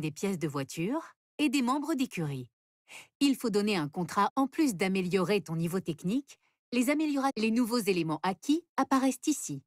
des pièces de voiture et des membres d'écurie. Il faut donner un contrat en plus d'améliorer ton niveau technique. Les, les nouveaux éléments acquis apparaissent ici.